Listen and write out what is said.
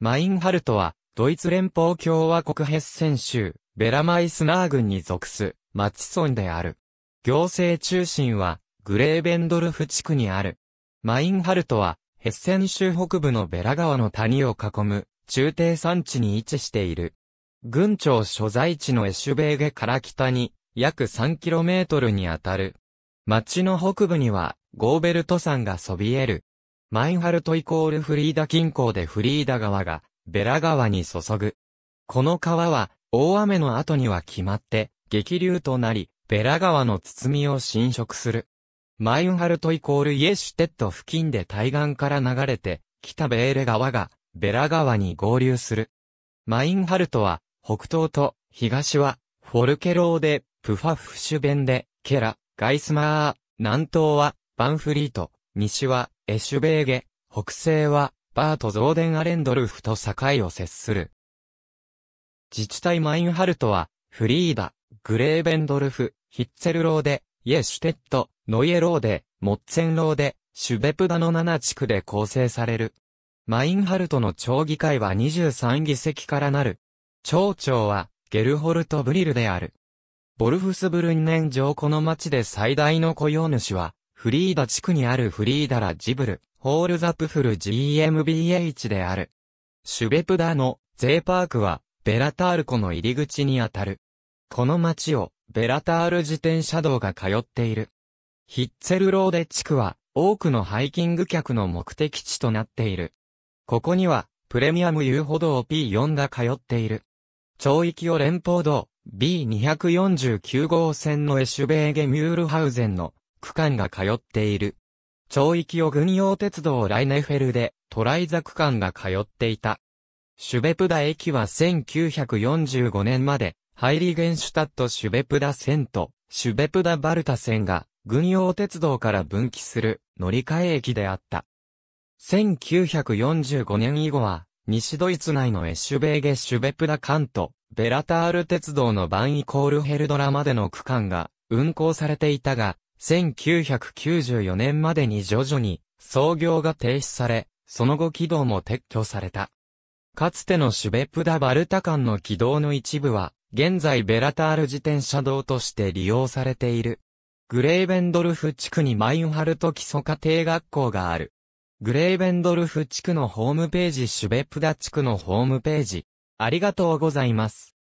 マインハルトは、ドイツ連邦共和国ヘッセン州、ベラマイスナー郡に属す、町村である。行政中心は、グレーベンドルフ地区にある。マインハルトは、ヘッセン州北部のベラ川の谷を囲む、中低山地に位置している。郡庁所在地のエシュベーゲから北に、約 3km にあたる。町の北部には、ゴーベルト山がそびえる。マインハルトイコールフリーダ近郊でフリーダ川が、ベラ川に注ぐ。この川は、大雨の後には決まって、激流となり、ベラ川の包みを侵食する。マインハルトイコールイエシュテッド付近で対岸から流れて、北ベーレ川が、ベラ川に合流する。マインハルトは、北東と、東は、フォルケローで、プファフシュベンで、ケラ、ガイスマー、南東は、バンフリート、西は、エシュベーゲ、北西は、バート・ゾーデン・アレンドルフと境を接する。自治体マインハルトは、フリーダ、グレーベンドルフ、ヒッツェルローデ、イエシュテッド、ノイエローデ、モッツェンローデ、シュベプダの7地区で構成される。マインハルトの町議会は23議席からなる。町長は、ゲルホルト・ブリルである。ボルフスブルンネン城この町で最大の雇用主は、フリーダ地区にあるフリーダラジブル、ホールザプフル GMBH である。シュベプダのゼーパークは、ベラタール湖の入り口にあたる。この町を、ベラタール自転車道が通っている。ヒッツェルローデ地区は、多くのハイキング客の目的地となっている。ここには、プレミアム遊歩道 P4 が通っている。町域を連邦道 B249 号線のエシュベーゲミュールハウゼンの区間が通っている。町域を軍用鉄道ライネフェルで、トライザ区間が通っていた。シュベプダ駅は1945年まで、ハイリゲンシュタットシュベプダ線と、シュベプダバルタ線が、軍用鉄道から分岐する乗り換え駅であった。1945年以後は、西ドイツ内のエシュベーゲ・シュベプダ間と、ベラタール鉄道のバンイコールヘルドラまでの区間が運行されていたが、1994年までに徐々に操業が停止され、その後軌道も撤去された。かつてのシュベプダ・バルタ間の軌道の一部は、現在ベラタール自転車道として利用されている。グレーベンドルフ地区にマインハルト基礎家庭学校がある。グレーベンドルフ地区のホームページシュベプダ地区のホームページ。ありがとうございます。